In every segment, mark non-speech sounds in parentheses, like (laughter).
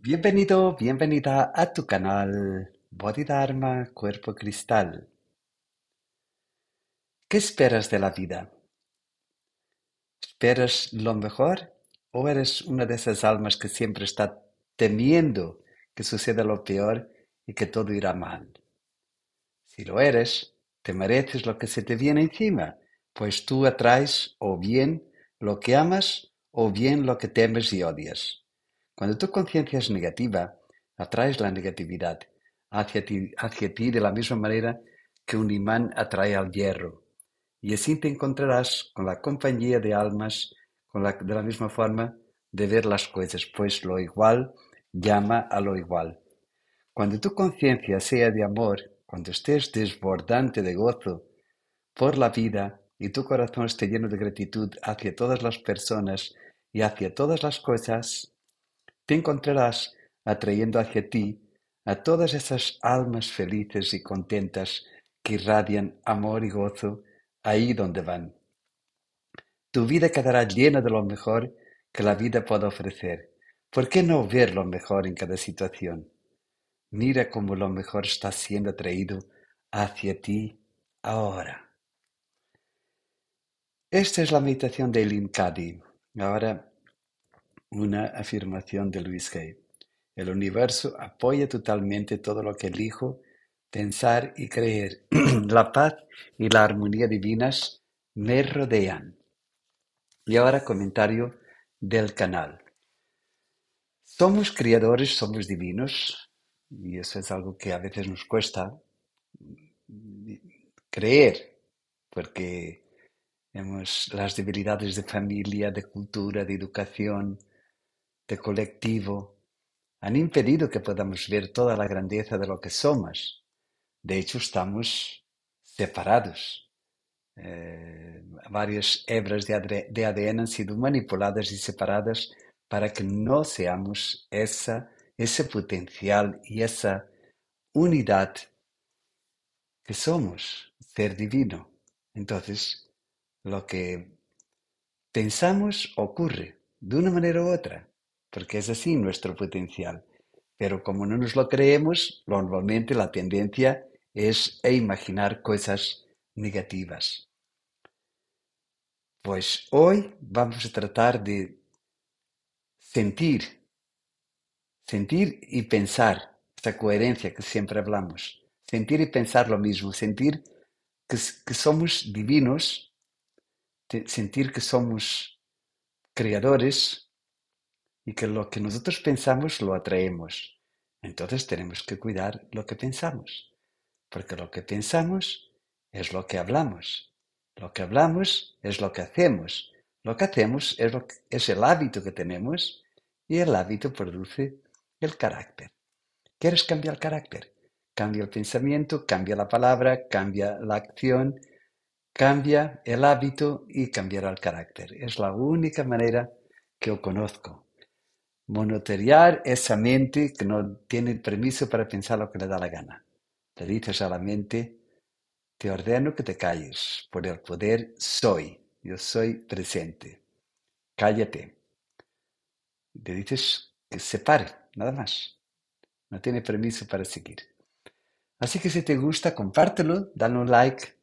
Bienvenido, bienvenida a tu canal Bodhidharma Cuerpo Cristal. ¿Qué esperas de la vida? ¿Esperas lo mejor o eres una de esas almas que siempre está temiendo que suceda lo peor y que todo irá mal? Si lo eres, te mereces lo que se te viene encima, pues tú atraes o bien lo que amas o bien lo que temes y odias. Cuando tu conciencia es negativa, atraes la negatividad hacia ti, ti de la misma manera que un imán atrae al hierro. Y así te encontrarás con la compañía de almas con la, de la misma forma de ver las cosas, pues lo igual llama a lo igual. Cuando tu conciencia sea de amor, cuando estés desbordante de gozo por la vida y tu corazón esté lleno de gratitud hacia todas las personas y hacia todas las cosas, te encontrarás atrayendo hacia ti a todas esas almas felices y contentas que irradian amor y gozo ahí donde van. Tu vida quedará llena de lo mejor que la vida pueda ofrecer. ¿Por qué no ver lo mejor en cada situación? Mira cómo lo mejor está siendo atraído hacia ti ahora. Esta es la meditación de Elin Kadi. Ahora una afirmación de Luis Hay. El universo apoya totalmente todo lo que elijo pensar y creer. (clears throat) la paz y la armonía divinas me rodean. Y ahora comentario del canal. Somos creadores, somos divinos, y eso es algo que a veces nos cuesta mm, creer, porque hemos las debilidades de familia, de cultura, de educación, de colectivo, han impedido que podamos ver toda la grandeza de lo que somos. De hecho, estamos separados. Eh, varias hebras de ADN han sido manipuladas y separadas para que no seamos esa, ese potencial y esa unidad que somos, ser divino. Entonces, lo que pensamos ocurre de una manera u otra porque es así nuestro potencial. Pero como no nos lo creemos, normalmente la tendencia es a imaginar cosas negativas. Pues hoy vamos a tratar de sentir, sentir y pensar, esa coherencia que siempre hablamos, sentir y pensar lo mismo, sentir que, que somos divinos, sentir que somos creadores, y que lo que nosotros pensamos lo atraemos. Entonces tenemos que cuidar lo que pensamos, porque lo que pensamos es lo que hablamos, lo que hablamos es lo que hacemos, lo que hacemos es, el hábito que tenemos y el hábito produce el carácter. ¿Quieres cambiar el carácter? Cambia el pensamiento, cambia la palabra, cambia la acción, cambia el hábito y cambiará el carácter. Es la única manera que yo conozco Monoteriar esa mente que no tiene permiso para pensar lo que le da la gana. Le dices a la mente, te ordeno que te calles por el poder soy, yo soy presente. Cállate. Le dices que se pare, nada más. No tiene permiso para seguir. Así que si te gusta, compártelo, dale un like.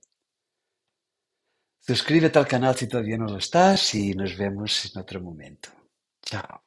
Suscríbete al canal si todavía no lo estás y nos vemos en otro momento. Chao.